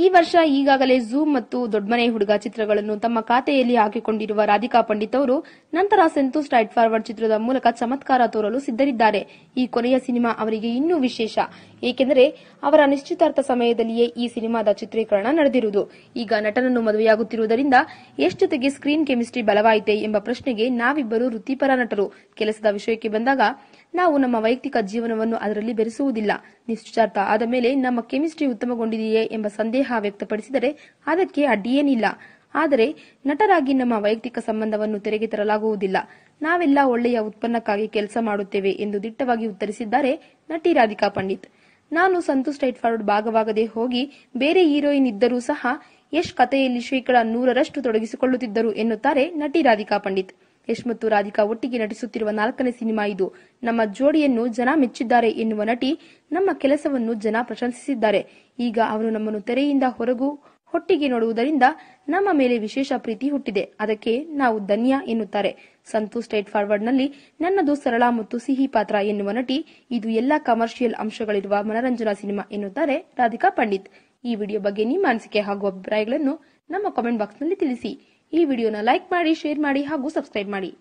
ಈ ವರ್ಷ ಈಗಾಗಲೇ ಝೂಮ್ ಮತ್ತು ದೊಡ್ಡಮನೆ ಹುಡುಗ ಚಿತ್ರಗಳನ್ನು ತಮ್ಮ ಖಾತೆಯಲ್ಲಿ ಹಾಕಿಕೊಂಡಿರುವ ರಾಧಿಕಾ ಪಂಡಿತ್ ಅವರು ನಂತರ ಸೆಂತು ಸ್ಟ್ರೈಟ್ ಫಾರ್ವರ್ಡ್ ಚಿತ್ರದ ಮೂಲಕ ಚಮತ್ಕಾರ ತೋರಲು ಸಿದ್ಧರಿದ್ದಾರೆ ಈ ಕೊನೆಯ ಸಿನಿಮಾ ಅವರಿಗೆ ಇನ್ನೂ ವಿಶೇಷ ಏಕೆಂದರೆ ಅವರ ನಿಶ್ಚಿತಾರ್ಥ ಸಮಯದಲ್ಲಿಯೇ ಈ ಸಿನಿಮಾದ ಚಿತ್ರೀಕರಣ ನಡೆದಿರುವುದು ಈಗ ನಟನನ್ನು ಮದುವೆಯಾಗುತ್ತಿರುವುದರಿಂದ ಎಷ್ಟೊತ್ತಿಗೆ ಸ್ಕ್ರೀನ್ ಕೆಮಿಸ್ಟ್ರಿ ಬಲವಾಯಿತೆ ಎಂಬ ಪ್ರಶ್ನೆಗೆ ನಾವಿಬ್ಬರು ವೃತ್ತಿಪರ ನಟರು ಕೆಲಸದ ವಿಷಯಕ್ಕೆ ಬಂದಾಗ ನಾವು ನಮ್ಮ ವೈಯಕ್ತಿಕ ಜೀವನವನ್ನು ಅದರಲ್ಲಿ ಬೆರೆಸುವುದಿಲ್ಲ ನಿಶ್ಚಿತಾರ್ಥ ಆದ ಮೇಲೆ ನಮ್ಮ ಕೆಮಿಸ್ಟ್ರಿ ಉತ್ತಮಗೊಂಡಿದೆಯೇ ಎಂಬ ಸಂದೇಹ ವ್ಯಕ್ತಪಡಿಸಿದರೆ ಅದಕ್ಕೆ ಅಡ್ಡಿಯೇನಿಲ್ಲ ಆದರೆ ನಟರಾಗಿ ನಮ್ಮ ವೈಯಕ್ತಿಕ ಸಂಬಂಧವನ್ನು ತೆರೆಗೆ ತರಲಾಗುವುದಿಲ್ಲ ನಾವೆಲ್ಲ ಒಳ್ಳೆಯ ಉತ್ಪನ್ನಕ್ಕಾಗಿ ಕೆಲಸ ಮಾಡುತ್ತೇವೆ ಎಂದು ದಿಟ್ಟವಾಗಿ ಉತ್ತರಿಸಿದ್ದಾರೆ ನಟಿ ರಾಧಿಕಾ ಪಂಡಿತ್ ನಾನು ಸಂತು ಸ್ಟೈಟ್ ಫಾರ್ವರ್ಡ್ ಭಾಗವಾಗದೆ ಹೋಗಿ ಬೇರೆ ಹೀರೋಯಿನ್ ಇದ್ದರೂ ಸಹ ಯಶ್ ಕಥೆಯಲ್ಲಿ ಶೇಕಡಾ ನೂರರಷ್ಟು ತೊಡಗಿಸಿಕೊಳ್ಳುತ್ತಿದ್ದರು ಎನ್ನುತ್ತಾರೆ ನಟಿ ರಾಧಿಕಾ ಪಂಡಿತ್ ಯಶ್ ಮತ್ತು ರಾಧಿಕಾ ಒಟ್ಟಿಗೆ ನಟಿಸುತ್ತಿರುವ ನಾಲ್ಕನೇ ಸಿನಿಮಾ ಇದು ನಮ್ಮ ಜೋಡಿಯನ್ನು ಜನ ಮೆಚ್ಚಿದ್ದಾರೆ ಎನ್ನುವ ನಟಿ ನಮ್ಮ ಕೆಲಸವನ್ನು ಜನ ಪ್ರಶಂಸಿಸಿದ್ದಾರೆ ಈಗ ಅವರು ನಮ್ಮನ್ನು ತೆರೆಯಿಂದ ಹೊರಗೂ ಹೊಟ್ಟಿಗೆ ನೋಡುವುದರಿಂದ ನಮ್ಮ ಮೇಲೆ ವಿಶೇಷ ಪ್ರೀತಿ ಹುಟ್ಟಿದೆ ಅದಕ್ಕೆ ನಾವು ಧನ್ಯ ಎನ್ನುತ್ತಾರೆ ಸಂತು ಸ್ಟೇಟ್ ಫಾರ್ವರ್ಡ್ ನಲ್ಲಿ ನನ್ನದು ಸರಳ ಮತ್ತು ಸಿಹಿ ಪಾತ್ರ ಎನ್ನುವ ನಟಿ ಇದು ಎಲ್ಲಾ ಕಮರ್ಷಿಯಲ್ ಅಂಶಗಳಿರುವ ಮನರಂಜನಾ ಸಿನಿಮಾ ಎನ್ನುತ್ತಾರೆ ರಾಧಿಕಾ ಪಂಡಿತ್ ಈ ವಿಡಿಯೋ ಬಗ್ಗೆ ನಿಮ್ಮ ಅನಿಸಿಕೆ ಹಾಗೂ ಅಭಿಪ್ರಾಯಗಳನ್ನು ನಮ್ಮ ಕಾಮೆಂಟ್ ನಲ್ಲಿ ತಿಳಿಸಿ ಈ ವಿಡಿಯೋನ ಲೈಕ್ ಮಾಡಿ ಶೇರ್ ಮಾಡಿ ಹಾಗೂ ಸಬ್ಸ್ಕ್ರೈಬ್ ಮಾಡಿ